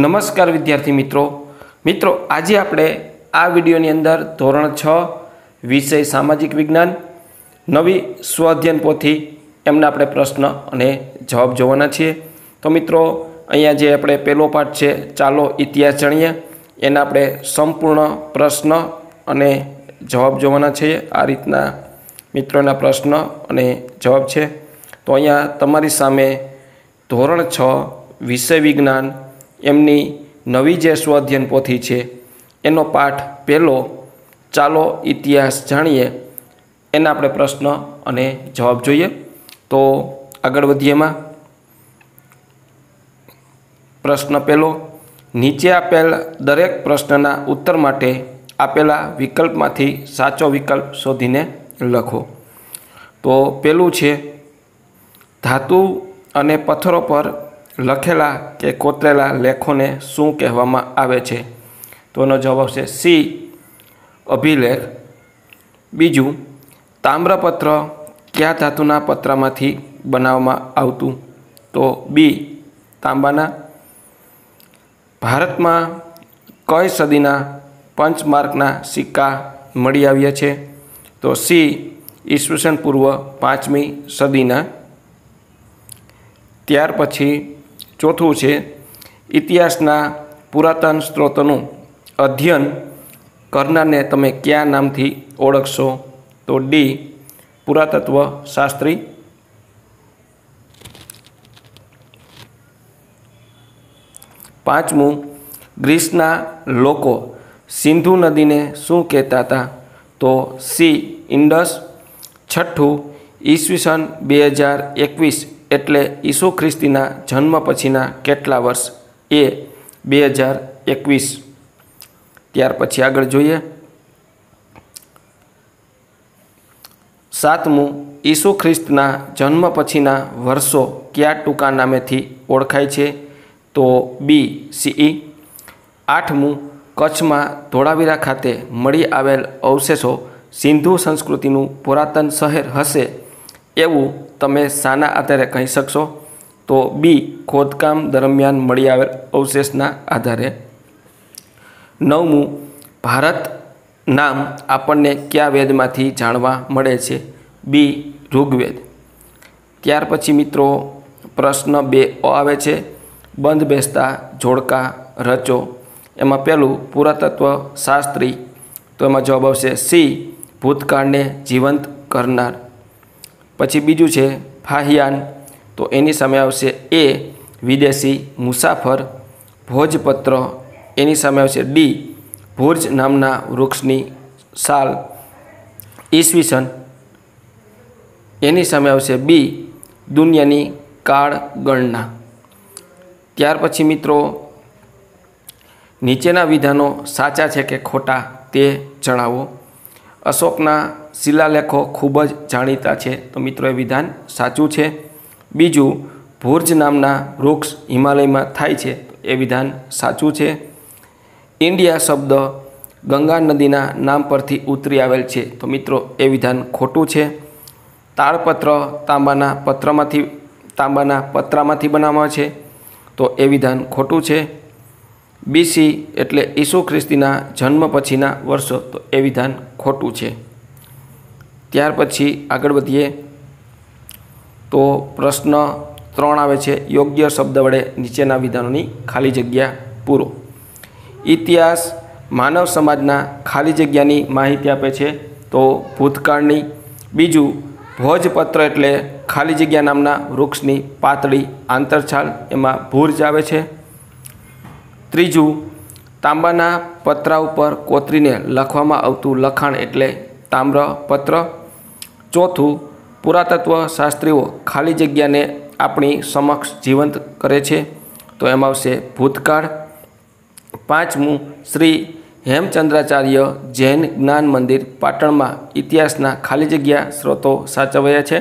નમસ્કાર વિદ્યાર્થી મિત્રો મિત્રો આજે આપણે આ વિડીયોની અંદર ધોરણ છ વિષય સામાજિક વિજ્ઞાન નવી સ્વાધ્યન પોથી એમના આપણે પ્રશ્ન અને જવાબ જોવાના છીએ તો મિત્રો અહીંયા જે આપણે પહેલો પાઠ છે ચાલો ઇતિહાસ જાણીએ એના આપણે સંપૂર્ણ પ્રશ્ન અને જવાબ જોવાના છીએ આ રીતના મિત્રોના પ્રશ્ન અને જવાબ છે તો અહીંયા તમારી સામે ધોરણ છ વિષય વિજ્ઞાન એમની નવી જે સ્વાધ્યન પોથી છે એનો પાઠ પહેલો ચાલો ઇતિહાસ જાણીએ એના આપણે પ્રશ્ન અને જવાબ જોઈએ તો આગળ વધીએમાં પ્રશ્ન પહેલો નીચે આપેલ દરેક પ્રશ્નના ઉત્તર માટે આપેલા વિકલ્પમાંથી સાચો વિકલ્પ શોધીને લખો તો પહેલું છે ધાતુ અને પથ્થરો પર લખેલા કે કોતરેલા લેખોને શું કહેવામાં આવે છે તોનો જવાબ છે સી અભિલેખ બીજું તામ્રપત્ર કયા ધાતુના પત્રમાંથી બનાવવામાં આવતું તો બી તાંબાના ભારતમાં કઈ સદીના પંચમાર્કના સિક્કા મળી આવ્યા છે તો સી ઈસવીસન પૂર્વ પાંચમી સદીના ત્યાર પછી ચોથું છે ઇતિહાસના પુરાતન સ્ત્રોતોનું અધ્યયન કરનારને તમે કયા નામથી ઓળખશો તો ડી પુરાતત્વ શાસ્ત્રી પાંચમું ગ્રીસના લોકો સિંધુ નદીને શું કહેતા હતા તો સી ઇન્ડસ છઠ્ઠું ઈસવીસન બે હજાર એકવીસ એટલે ઈસુ ખ્રિસ્તીના જન્મ પછીના કેટલા વર્ષ એ બે હજાર એકવીસ ત્યાર પછી આગળ જોઈએ સાતમું ઈસુ ખ્રિસ્તના જન્મ પછીના વર્ષો કયા ટૂંકા નામેથી ઓળખાય છે તો બી સીઈ આઠમું કચ્છમાં ધોળાવીરા ખાતે મળી આવેલ અવશેષો સિંધુ સંસ્કૃતિનું પુરાતન શહેર હશે એવું તમે શાના આધારે કહી શકશો તો બી ખોદકામ દરમિયાન મળી આવેલ અવશેષના આધારે નવમું ભારત નામ આપણને કયા વેદમાંથી જાણવા મળે છે બી ઋગ્વેદ ત્યાર પછી મિત્રો પ્રશ્ન બે ઓ આવે છે બંધ બેસતા જોડકા રચો એમાં પહેલું પુરાતત્વ શાસ્ત્રી તો એમાં જવાબ આવશે સી ભૂતકાળને જીવંત કરનાર પછી બીજું છે ફાહિયાન તો એની સામે આવશે એ વિદેશી મુસાફર ભોજપત્ર એની સામે આવશે ડી ભુર્જ નામના વૃક્ષની સાલ ઈસવીસન એની સામે આવશે બી દુનિયાની કાળ ગણના ત્યાર પછી મિત્રો નીચેના વિધાનો સાચા છે કે ખોટા તે જણાવો અશોકના શિલાલેખો ખૂબ જ જાણીતા છે તો મિત્રો એ વિધાન સાચું છે બીજું ભુર્જ નામના વૃક્ષ હિમાલયમાં થાય છે એ વિધાન સાચું છે ઇન્ડિયા શબ્દ ગંગા નદીના નામ પરથી ઉતરી આવેલ છે તો મિત્રો એ વિધાન ખોટું છે તાળપત્ર તાંબાના પત્રમાંથી તાંબાના પત્રામાંથી બનાવવા છે તો એ વિધાન ખોટું છે બીસી એટલે ઈસુ ખ્રિસ્તીના જન્મ પછીના વર્ષો તો એ વિધાન ખોટું છે ત્યાર પછી આગળ વધીએ તો પ્રશ્ન ત્રણ આવે છે યોગ્ય શબ્દ વડે નીચેના વિધાનોની ખાલી જગ્યા પૂરો ઇતિહાસ માનવ સમાજના ખાલી જગ્યાની માહિતી આપે છે તો ભૂતકાળની બીજું ભોજપત્ર એટલે ખાલી જગ્યા નામના વૃક્ષની પાતળી આંતરછાલ એમાં ભૂર્જ આવે છે ત્રીજું તાંબાના પતરા ઉપર કોતરીને લખવામાં આવતું લખાણ એટલે તામ્રપત્ર ચોથું પુરાતત્વ શાસ્ત્રીઓ ખાલી જગ્યાને આપણી સમક્ષ જીવંત કરે છે તો એમાં આવશે ભૂતકાળ પાંચમું શ્રી હેમચંદ્રાચાર્ય જૈન જ્ઞાન મંદિર પાટણમાં ઇતિહાસના ખાલી જગ્યા સ્ત્રોતો સાચવ્યા છે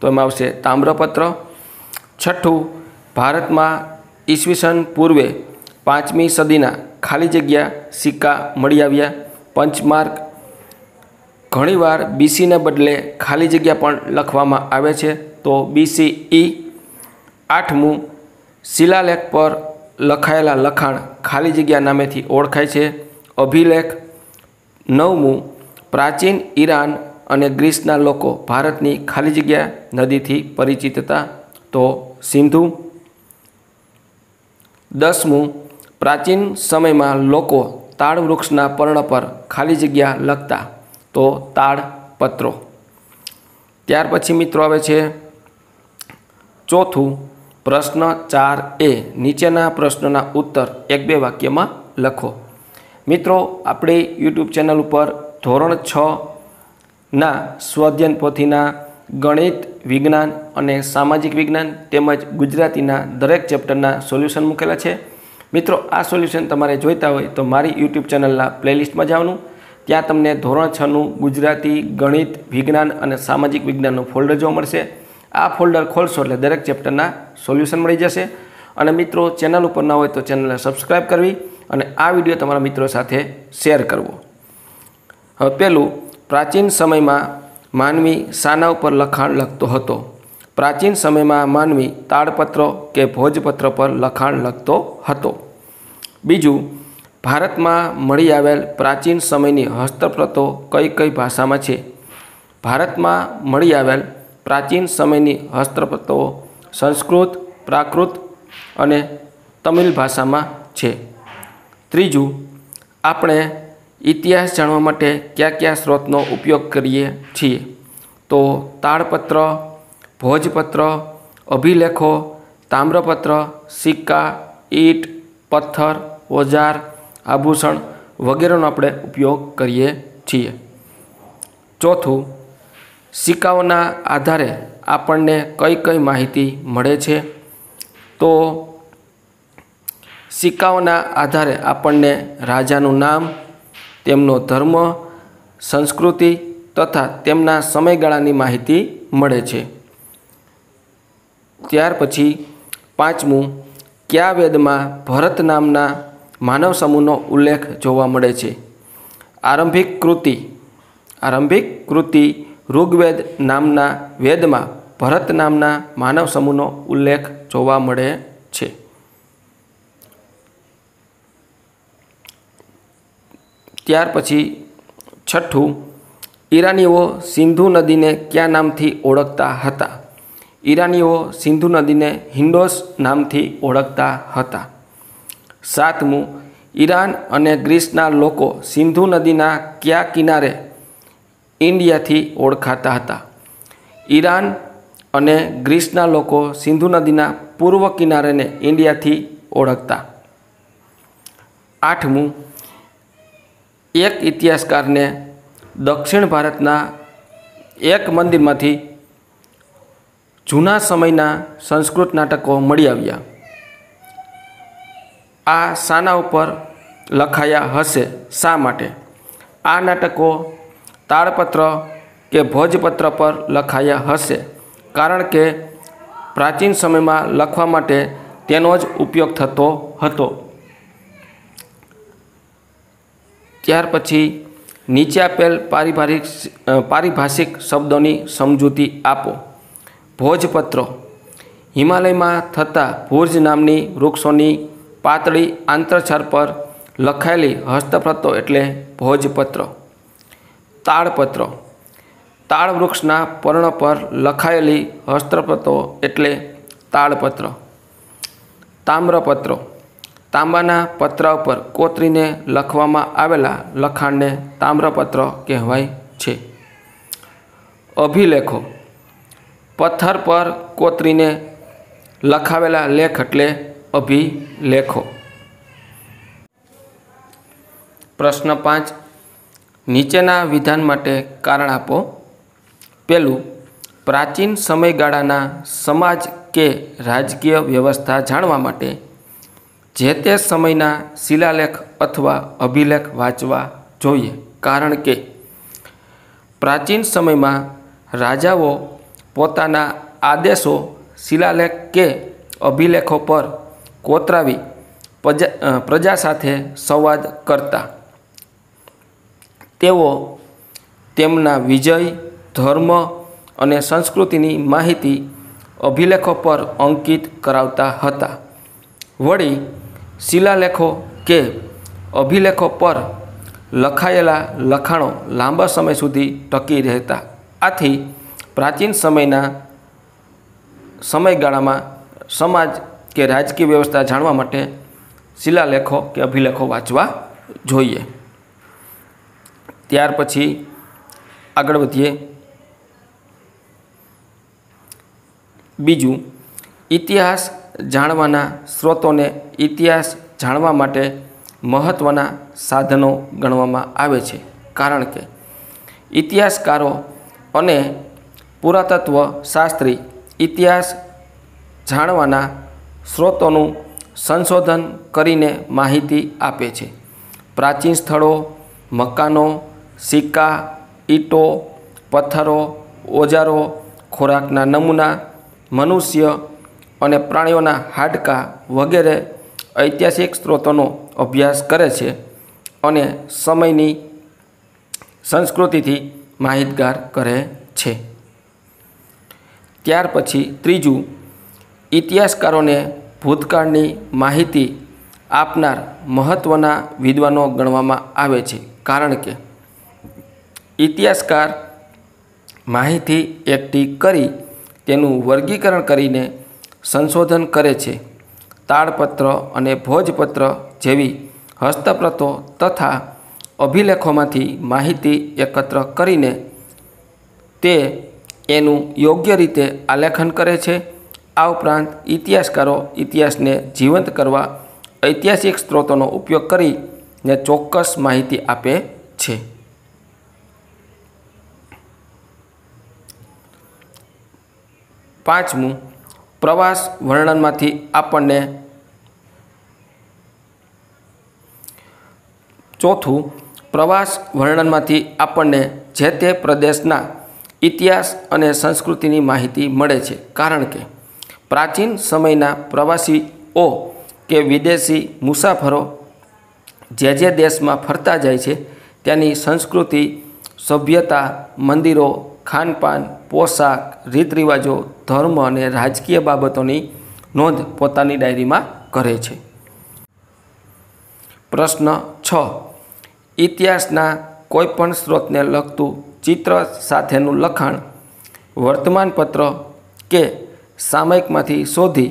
તો એમાં આવશે તામ્રપત્ર છઠ્ઠું ભારતમાં ઈસવીસન પૂર્વે પાંચમી સદીના ખાલી જગ્યા સિક્કા મળી આવ્યા પંચમાર્ક ઘણીવાર બીસીને બદલે ખાલી જગ્યા પણ લખવામાં આવે છે તો બીસી ઈ e આઠમું શિલાલેખ પર લખાયેલા લખાણ ખાલી જગ્યા નામેથી ઓળખાય છે અભિલેખ નવમું પ્રાચીન ઈરાન અને ગ્રીસના લોકો ભારતની ખાલી જગ્યા નદીથી પરિચિત હતા તો સિંધુ દસમું પ્રાચીન સમયમાં લોકો તાળ વૃક્ષના પર્ણ પર ખાલી જગ્યા લખતા તો તાળ પત્રો ત્યાર પછી મિત્રો આવે છે ચોથું પ્રશ્ન ચાર એ નીચેના પ્રશ્નના ઉત્તર એક બે વાક્યમાં લખો મિત્રો આપણી યુટ્યુબ ચેનલ ઉપર ધોરણ છ ના સ્વાધ્યન પોથીના ગણિત વિજ્ઞાન અને સામાજિક વિજ્ઞાન તેમજ ગુજરાતીના દરેક ચેપ્ટરના સોલ્યુશન મૂકેલા છે મિત્રો આ સોલ્યુશન તમારે જોઈતા હોય તો મારી યુટ્યુબ ચેનલના પ્લેલિસ્ટમાં જવાનું ત્યાં તમને ધોરણ છનું ગુજરાતી ગણિત વિજ્ઞાન અને સામાજિક વિજ્ઞાનનું ફોલ્ડર જોવા મળશે આ ફોલ્ડર ખોલશો એટલે દરેક ચેપ્ટરના સોલ્યુશન મળી જશે અને મિત્રો ચેનલ ઉપર ના હોય તો ચેનલને સબસ્ક્રાઈબ કરવી અને આ વિડીયો તમારા મિત્રો સાથે શેર કરવો હવે પહેલું પ્રાચીન સમયમાં માનવી શાના ઉપર લખાણ લખતો હતો પ્રાચીન સમયમાં માનવી તાળપત્રો કે ભોજપત્ર પર લખાણ લખતો હતો બીજું ભારતમાં મળી આવેલ પ્રાચીન સમયની હસ્તપ્રતો કઈ કઈ ભાષામાં છે ભારતમાં મળી આવેલ પ્રાચીન સમયની હસ્તપ્રતો સંસ્કૃત પ્રાકૃત અને તમિલ ભાષામાં છે ત્રીજું આપણે ઇતિહાસ જાણવા માટે કયા કયા સ્ત્રોતનો ઉપયોગ કરીએ છીએ તો તાળપત્ર ભોજપત્ર અભિલેખો તામ્રપત્ર સિક્કા ઈંટ પથ્થર ઓજાર આભૂષણ વગેરેનો આપણે ઉપયોગ કરીએ છીએ ચોથું સિક્કાઓના આધારે આપણને કઈ કઈ માહિતી મળે છે તો સિક્કાઓના આધારે આપણને રાજાનું નામ તેમનો ધર્મ સંસ્કૃતિ તથા તેમના સમયગાળાની માહિતી મળે છે ત્યાર પછી પાંચમું કયા વેદમાં ભરત નામના માનવ સમૂહનો ઉલ્લેખ જોવા મળે છે આરંભિક કૃતિ આરંભિક કૃતિ ઋગ્વેદ નામના વેદમાં ભરત નામના માનવ સમૂહનો ઉલ્લેખ જોવા મળે છે ત્યાર પછી છઠ્ઠું ઈરાનીઓ સિંધુ નદીને કયા નામથી ઓળખતા હતા ઈરાનીઓ સિંધુ નદીને હિન્ડોસ નામથી ઓળખતા હતા સાતમું ઈરાન અને ગ્રીસના લોકો સિંધુ નદીના કયા કિનારે ઇન્ડિયાથી ઓળખાતા હતા ઈરાન અને ગ્રીસના લોકો સિંધુ નદીના પૂર્વ કિનારેને ઇન્ડિયાથી ઓળખતા આઠમું એક ઇતિહાસકારને દક્ષિણ ભારતના એક મંદિરમાંથી જૂના સમયના સંસ્કૃત નાટકો મળી આવ્યા આ શાના ઉપર લખાયા હશે શા માટે આ નાટકો તાળપત્ર કે ભોજપત્ર પર લખાયા હશે કારણ કે પ્રાચીન સમયમાં લખવા માટે તેનો જ ઉપયોગ થતો હતો ત્યાર પછી નીચે આપેલ પારિભાષિક પારિભાષિક શબ્દોની સમજૂતી આપો ભોજપત્રો હિમાલયમાં થતા ભુર્જ નામની વૃક્ષોની પાતળી આંતરછાર પર લખાયેલી હસ્તપ્રતો એટલે ભોજપત્રો તાળપત્રો તાળવૃક્ષના પર્ણ પર લખાયેલી હસ્તપ્રતો એટલે તાળપત્રો તામ્રપત્રો તાંબાના પત્ર ઉપર કોતરીને લખવામાં આવેલા લખાણને તામ્રપત્ર કહેવાય છે અભિલેખો પથ્થર પર કોતરીને લખાવેલા લેખ એટલે અભિલેખો પ્રશ્ન પાંચ નીચેના વિધાન માટે કારણ આપો પેલું પ્રાચીન સમયગાળાના સમાજ કે રાજકીય વ્યવસ્થા જાણવા માટે જે તે સમયના શિલાલેખ અથવા અભિલેખ વાંચવા જોઈએ કારણ કે પ્રાચીન સમયમાં રાજાઓ પોતાના આદેશો શિલાલેખ કે અભિલેખો પર કોતરાવી પ્રજા પ્રજા સાથે સંવાદ કરતા તેઓ તેમના વિજય ધર્મ અને સંસ્કૃતિની માહિતી અભિલેખો પર અંકિત કરાવતા હતા વળી શિલાલેખો કે અભિલેખો પર લખાયેલા લખાણો લાંબા સમય સુધી ટકી રહેતા આથી પ્રાચીન સમયના સમયગાળામાં સમાજ કે રાજકીય વ્યવસ્થા જાણવા માટે શિલાલેખો કે અભિલેખો વાંચવા જોઈએ ત્યાર પછી આગળ વધીએ બીજું ઇતિહાસ જાણવાના સ્ત્રોતોને ઇતિહાસ જાણવા માટે મહત્ત્વના સાધનો ગણવામાં આવે છે કારણ કે ઇતિહાસકારો અને પુરાતત્વ શાસ્ત્રી ઇતિહાસ જાણવાના સ્ત્રોતોનું સંશોધન કરીને માહિતી આપે છે પ્રાચીન સ્થળો મકાનો સિક્કા ઈંટો પથ્થરો ઓજારો ખોરાકના નમૂના મનુષ્ય અને પ્રાણીઓના હાડકાં વગેરે ઐતિહાસિક સ્ત્રોતોનો અભ્યાસ કરે છે અને સમયની સંસ્કૃતિથી માહિતગાર કરે છે ત્યાર પછી ત્રીજું ઇતિહાસકારોને ભૂતકાળની માહિતી આપનાર મહત્ત્વના વિદ્વાનો ગણવામાં આવે છે કારણ કે ઇતિહાસકાર માહિતી એકઠી કરી તેનું વર્ગીકરણ કરીને સંશોધન કરે છે તાળપત્ર અને ભોજપત્ર જેવી હસ્તપ્રતો તથા અભિલેખોમાંથી માહિતી એકત્ર કરીને તે એનું યોગ્ય રીતે આલેખન કરે છે આ ઉપરાંત ઇતિહાસકારો ઇતિહાસને જીવંત કરવા ઐતિહાસિક સ્ત્રોતોનો ઉપયોગ કરીને ચોક્કસ માહિતી આપે છે પાંચમું પ્રવાસ વર્ણનમાંથી આપણને ચોથું પ્રવાસ વર્ણનમાંથી આપણને જે તે પ્રદેશના ઇતિહાસ અને સંસ્કૃતિની માહિતી મળે છે કારણ કે પ્રાચીન સમયના પ્રવાસીઓ કે વિદેશી મુસાફરો જે જે દેશમાં ફરતા જાય છે ત્યાંની સંસ્કૃતિ સભ્યતા મંદિરો ખાનપાન પોશાક રીત રિવાજો ધર્મ અને રાજકીય બાબતોની નોંધ પોતાની ડાયરીમાં કરે છે પ્રશ્ન છ ઇતિહાસના કોઈપણ સ્ત્રોતને લગતું ચિત્ર સાથેનું લખાણ વર્તમાનપત્ર કે સામયિકમાંથી શોધી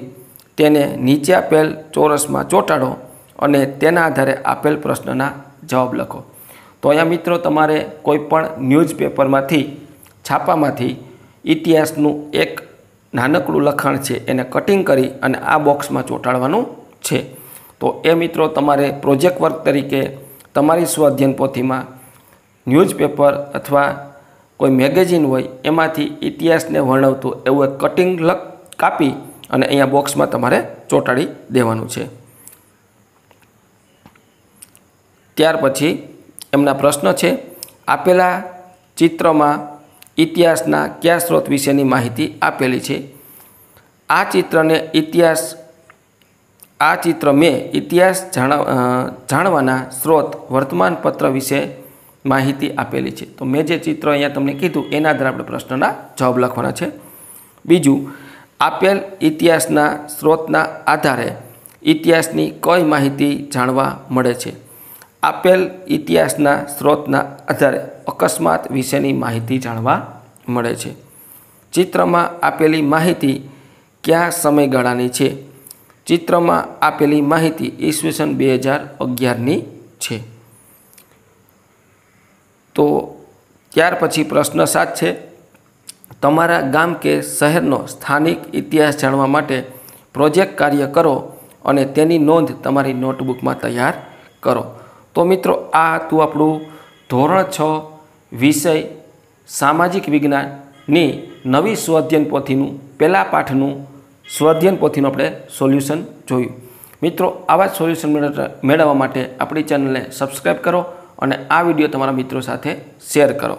તેને નીચે આપેલ ચોરસમાં ચોંટાડો અને તેના આધારે આપેલ પ્રશ્નના જવાબ લખો તો અહીંયા મિત્રો તમારે કોઈપણ ન્યૂઝપેપરમાંથી છાપામાંથી ઇતિહાસનું એક નાનકડું લખાણ છે એને કટિંગ કરી અને આ બોક્સમાં ચોંટાડવાનું છે તો એ મિત્રો તમારે પ્રોજેક્ટ વર્ક તરીકે તમારી સ્વાધ્યન પોથીમાં ન્યૂઝપેપર અથવા કોઈ મેગેઝિન હોય એમાંથી ઇતિહાસને વર્ણવતું એવું એક કટિંગ લક કાપી અને અહીંયા બોક્સમાં તમારે ચોંટાડી દેવાનું છે ત્યાર પછી એમના પ્રશ્ન છે આપેલા ચિત્રમાં ઇતિહાસના કયા સ્ત્રોત વિશેની માહિતી આપેલી છે આ ચિત્રને ઇતિહાસ આ ચિત્ર મેં ઇતિહાસ જાણવાના સ્ત્રોત વર્તમાનપત્ર વિશે માહિતી આપેલી છે તો મેં જે ચિત્ર અહીંયા તમને કીધું એના આધારે આપણે પ્રશ્નના જવાબ લખવાના છે બીજું આપેલ ઇતિહાસના સ્ત્રોતના આધારે ઇતિહાસની કઈ માહિતી જાણવા મળે છે આપેલ ઇતિહાસના સ્ત્રોતના આધારે અકસ્માત વિશેની માહિતી જાણવા મળે છે ચિત્રમાં આપેલી માહિતી કયા સમયગાળાની છે ચિત્રમાં આપેલી માહિતી ઈસવીસન બે હજાર અગિયારની છે તો ત્યાર પછી પ્રશ્ન સાત છે તમારા ગામ કે શહેરનો સ્થાનિક ઇતિહાસ જાણવા માટે પ્રોજેક્ટ કાર્ય કરો અને તેની નોંધ તમારી નોટબુકમાં તૈયાર કરો તો મિત્રો આ હતું આપણું ધોરણ છ વિષય સામાજિક વિજ્ઞાનની નવી સ્વાધ્યન પોથીનું પહેલા પાઠનું સ્વાધ્યન પોથીનું આપણે સોલ્યુશન જોયું મિત્રો આવા જ સોલ્યુશન મેળવવા માટે આપણી ચેનલને સબસ્ક્રાઈબ કરો અને આ વિડીયો તમારા મિત્રો સાથે શેર કરો